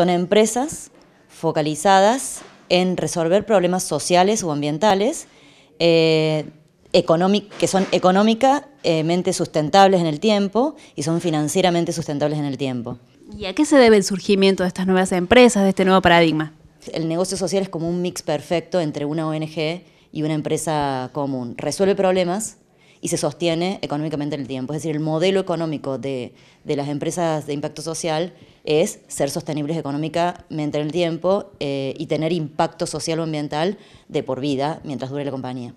son empresas focalizadas en resolver problemas sociales o ambientales eh, que son económicamente sustentables en el tiempo y son financieramente sustentables en el tiempo. ¿Y a qué se debe el surgimiento de estas nuevas empresas, de este nuevo paradigma? El negocio social es como un mix perfecto entre una ONG y una empresa común. Resuelve problemas y se sostiene económicamente en el tiempo. Es decir, el modelo económico de, las empresas de impacto social es ser sostenibles económicamente en el tiempo eh, y tener impacto social o ambiental de por vida mientras dure la compañía.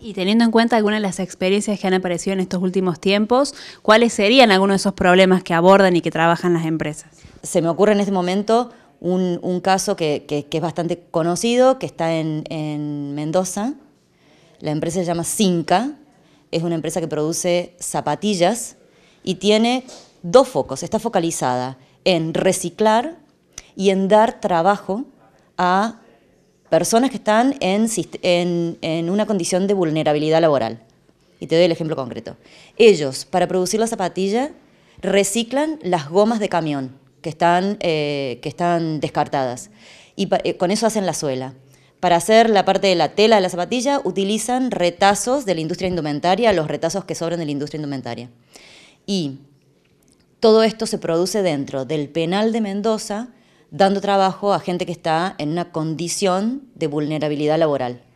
Y teniendo en cuenta algunas de las experiencias que han aparecido en estos últimos tiempos, ¿cuáles serían algunos de esos problemas que abordan y que trabajan las empresas? Se me ocurre en este momento un, caso que, es bastante conocido, que está en, en Mendoza. La empresa se llama Cinca es una empresa que produce zapatillas y tiene dos focos. Está focalizada en reciclar y en dar trabajo a personas que están en, una condición de vulnerabilidad laboral. Y te doy el ejemplo concreto. Ellos, para producir la zapatilla, reciclan las gomas de camión que están, eh, que están descartadas. Y eh, con eso hacen la suela. Para hacer la parte de la tela de la zapatilla utilizan retazos de la industria indumentaria, los retazos que sobran de la industria indumentaria. Y todo esto se produce dentro del penal de Mendoza, dando trabajo a gente que está en una condición de vulnerabilidad laboral.